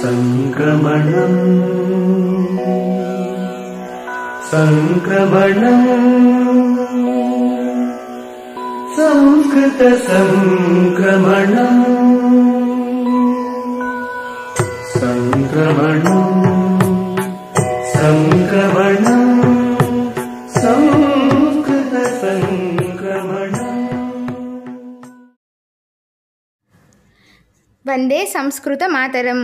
सङ्क्रमणम् सङ्क्रमणम् संस्कृतसङ्क्रमणम् सङ्क्रमणम् वन्दे संस्कृतमातरं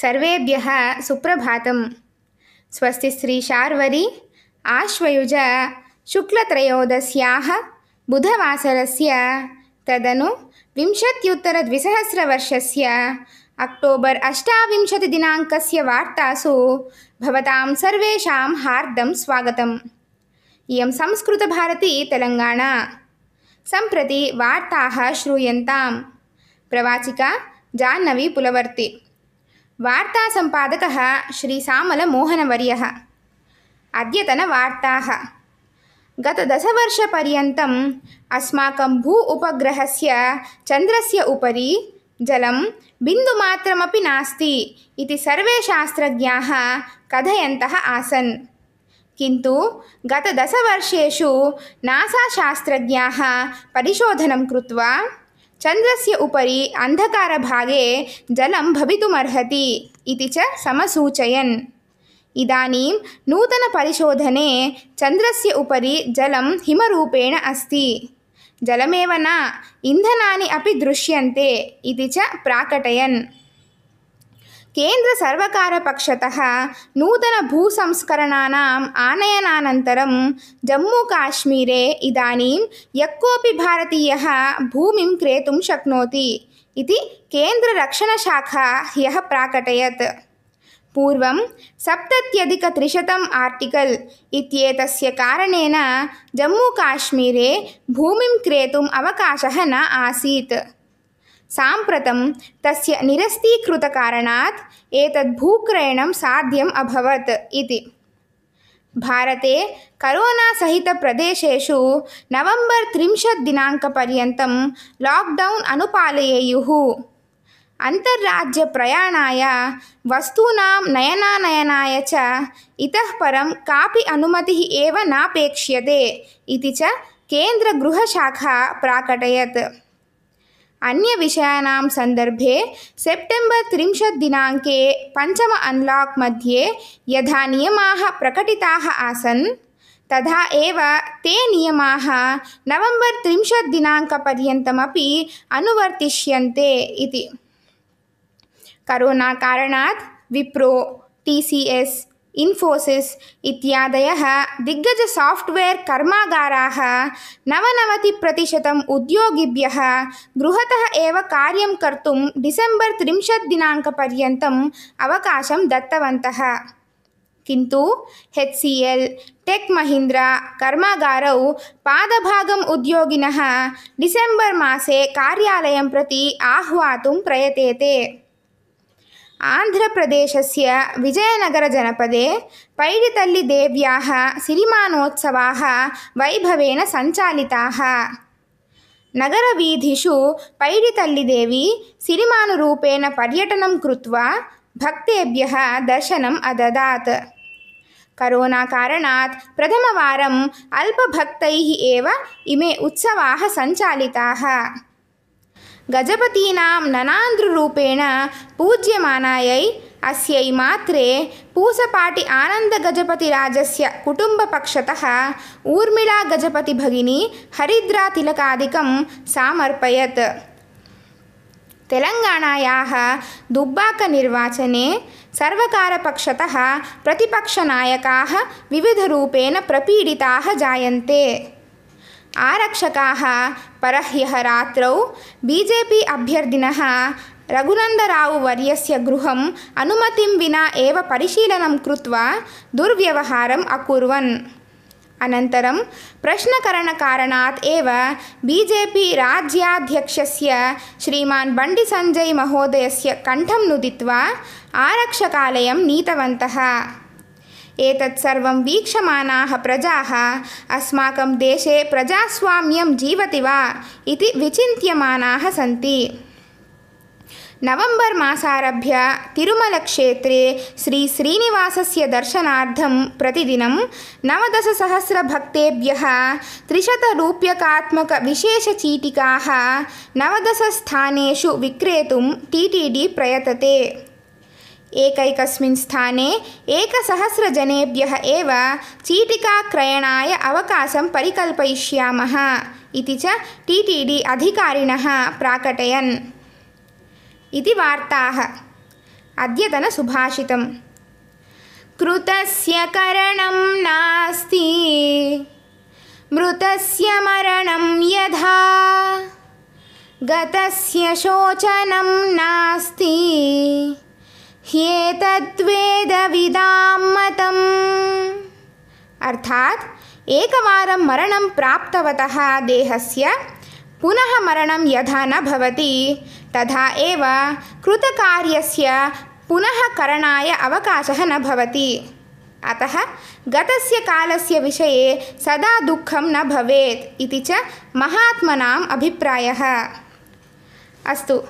सर्वेभ्यः सुप्रभातं स्वस्ति श्रीशार्वरी आश्वयुज शुक्लत्रयोदश्याः बुधवासरस्य तदनु विंशत्युत्तरद्विसहस्रवर्षस्य अक्टोबर् अष्टाविंशतिदिनाङ्कस्य वार्तासु भवतां सर्वेषां हार्दं स्वागतम् इयं संस्कृतभारती तेलङ्गाणा सम्प्रति वार्ताः श्रूयन्ताम् प्रवाचिका जाह्नवी पुलवर्ती वार्तासम्पादकः श्रीसामलमोहनवर्यः अद्यतनवार्ताः गतदशवर्षपर्यन्तम् अस्माकं भू उपग्रहस्य चन्द्रस्य उपरि जलं बिन्दुमात्रमपि नास्ति इति सर्वे शास्त्रज्ञाः कथयन्तः आसन् किन्तु गतदशवर्षेषु नासाशास्त्रज्ञाः परिशोधनं कृत्वा ಚಂದ್ರಸ್ಯ ಉಪರಿ ಅಂಧಕಾರ ಭಾಗೆ ಜಲಂ ಭವಿತುಮರ್ಹತಿ ಇತಿ ಚ ಸಮಸೂಚಯನ್ ಇದಾನೀಂ ಪರಿಶೋಧನೆ ಚಂದ್ರಸ್ಯ ಉಪರಿ ಜಲಂ ಹಿಮರೂಪೇಣ ಅಸ್ತಿ ಜಲಮೇವನ ಇಂಧನಾನಿ ಅಪಿ ದೃಶ್ಯಂತೆ ಇತಿ ಚ ಪ್ರಾಕಟಯನ್ केन्द्रसर्वकारपक्षतः नूतनभूसंस्करणानाम् आनयनानन्तरं जम्मूकाश्मीरे इदानीं यः कोपि भारतीयः भूमिं क्रेतुं शक्नोति इति केन्द्ररक्षणशाखा ह्यः प्राकटयत् पूर्वं सप्तत्यधिकत्रिशतम् आर्टिकल् इत्येतस्य कारणेन जम्मूकाश्मीरे भूमिं क्रेतुम् अवकाशः न आसीत् साम्प्रतं तस्य निरस्तीकृतकारणात् एतद् भूक्रयणं साध्यम् अभवत् इति भारते करोनासहितप्रदेशेषु नवम्बर् त्रिंशत् दिनाङ्कपर्यन्तं लाक्डौन् अनुपालयेयुः अन्तर्राज्यप्रयाणाय वस्तूनां नयनानयनाय च इतः परं कापि अनुमतिः एव नापेक्ष्यते इति च केन्द्रगृहशाखा प्राकटयत् अन्यविषयाणां सन्दर्भे सेप्टेम्बर् त्रिंशत् दिनाङ्के पञ्चम अन्लाक् मध्ये यथा नियमाः प्रकटिताः आसन् तथा एव ते नियमाः नवंबर त्रिंशत् दिनाङ्कपर्यन्तमपि अनुवर्तिष्यन्ते इति करोना कारणात् Wipro T C S Infosys ಇತ್ಯಾದಯ ದಿಗ್ಗಜ ಸಾಫ್ಟ್ವೇರ್ ಕರ್ಮಾಗಾರಾ ನವನವತಿ ಪ್ರತಿಶತ ಉದ್ಯೋಗಿಭ್ಯ ಗೃಹತಃ ಕಾರ್ಯಕರ್ತ ಡಿಸೆಂಬರ್ ತ್ರೀಶ್ ದಿನಾಂಕ ಪ್ಯಂತ ಅವಕಾಶಂ ಎಲ್ ಟೆಕ್ ಮಹೀಂದ್ರ ಕರ್ಮಾರೌ ಪ ಉದ್ಯೋಗಿ ಡಿಸೆಂಬರ್ ಮಾಸೆ ಕಾರ್ಯಾ ಪ್ರತಿ ಆಹ್ವಾತು ಪ್ರಯತೆತೆ आन्ध्रप्रदेशस्य विजयनगरजनपदे पैडितल्लिदेव्याः सिरिमानोत्सवाः वैभवेन सञ्चालिताः नगरवीधिषु पैडितल्लिदेवी सिरिमानुरूपेण पर्यटनं कृत्वा भक्तेभ्यः दर्शनम् अददात् करोना कारणात् प्रथमवारम् अल्पभक्तैः एव इमे उत्सवाः सञ्चालिताः गजपतीनां ननान्द्रुरूपेण पूज्यमानायै अस्यै मात्रे पूसपाटि आनन्दगजपतिराजस्य कुटुम्बपक्षतः ऊर्मिळागजपतिभगिनी हरिद्रातिलकादिकं सामर्पयत् तेलङ्गाणायाः दुब्बाकनिर्वाचने सर्वकारपक्षतः प्रतिपक्षनायकाः विविधरूपेण प्रपीडिताः जायन्ते आरक्षकाः परह्यः रात्रौ बीजे पी अभ्यर्थिनः वर्यस्य गृहम् अनुमतिं विना एव परिशीलनं कृत्वा दुर्व्यवहारम् अकुर्वन् अनन्तरं प्रश्नकरणकारणात् एव बी जे पी राज्याध्यक्षस्य श्रीमान् बण्डिसञ्जय्महोदयस्य कण्ठं नुदित्वा आरक्षकालयं नीतवन्तः एतत् सर्वं वीक्षमानाः प्रजाः अस्माकं देशे प्रजास्वाम्यं जीवति वा इति विचिन्त्यमानाः सन्ति नवम्बर् मासारभ्य तिरुमलक्षेत्रे श्रीश्रीनिवासस्य दर्शनार्थं प्रतिदिनं नवदशसहस्रभक्तेभ्यः त्रिशतरूप्यकात्मकविशेषचीटिकाः नवदशस्थानेषु विक्रेतुं टि टि डि प्रयतते एक स्थाने एकसहस्रजनेभ्यः एव चीटिकाक्रयणाय अवकाशं परिकल्पयिष्यामः इति टी टी डी अधिकारिणः प्राकटयन् इति वार्ताः अद्यतनसुभाषितं कृतस्य करणं नास्ति मृतस्य मरणं गतस्य शोचनं नास्ति ेदविदां मतम् अर्थात् एकवारं मरणं प्राप्तवतः देहस्य पुनः मरणं यथा न भवति तथा एव कृतकार्यस्य पुनः करणाय अवकाशः न भवति अतः गतस्य कालस्य विषये सदा दुःखं न भवेत् इति च महात्मनाम् अभिप्रायः अस्तु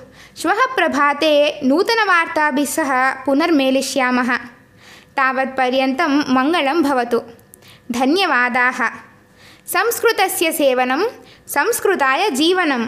श्वः प्रभाते नूतनवार्ताभिस्सह पुनर्मेलिष्यामः तावत्पर्यन्तं मङ्गलं भवतु धन्यवादाः संस्कृतस्य सेवनं संस्कृताय जीवनम्